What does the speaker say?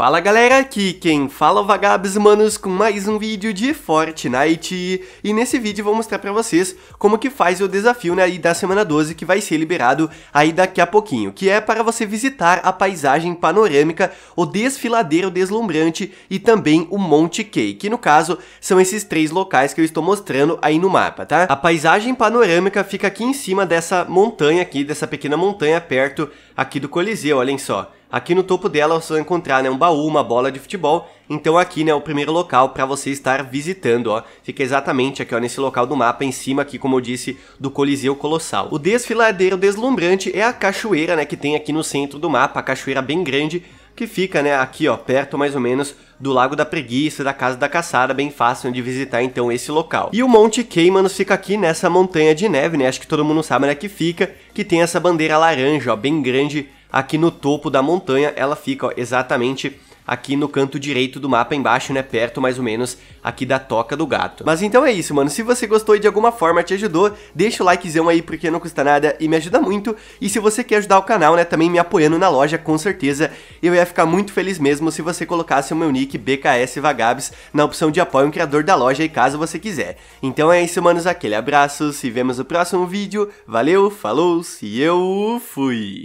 Fala galera, aqui quem fala é o Vagabos Manos com mais um vídeo de Fortnite E nesse vídeo vou mostrar pra vocês como que faz o desafio né, da semana 12 que vai ser liberado aí daqui a pouquinho Que é para você visitar a paisagem panorâmica, o desfiladeiro deslumbrante e também o Monte Key Que no caso são esses três locais que eu estou mostrando aí no mapa, tá? A paisagem panorâmica fica aqui em cima dessa montanha aqui, dessa pequena montanha perto aqui do Coliseu, olhem só Aqui no topo dela você vai encontrar né, um baú, uma bola de futebol, então aqui né, é o primeiro local para você estar visitando, ó. Fica exatamente aqui ó, nesse local do mapa, em cima aqui, como eu disse, do Coliseu Colossal. O desfiladeiro deslumbrante é a cachoeira né, que tem aqui no centro do mapa, a cachoeira bem grande, que fica né, aqui ó, perto mais ou menos do Lago da Preguiça, da Casa da Caçada, bem fácil de visitar então esse local. E o Monte Queimanos fica aqui nessa montanha de neve, né, acho que todo mundo sabe onde é que fica, que tem essa bandeira laranja, ó, bem grande, aqui no topo da montanha, ela fica ó, exatamente aqui no canto direito do mapa embaixo, né, perto mais ou menos aqui da toca do gato. Mas então é isso, mano, se você gostou e de alguma forma te ajudou, deixa o likezão aí porque não custa nada e me ajuda muito. E se você quer ajudar o canal, né, também me apoiando na loja, com certeza eu ia ficar muito feliz mesmo se você colocasse o meu nick BKS Vagabes na opção de apoio um criador da loja aí caso você quiser. Então é isso, manos, aquele abraço, se vemos no próximo vídeo, valeu, falou, se eu fui!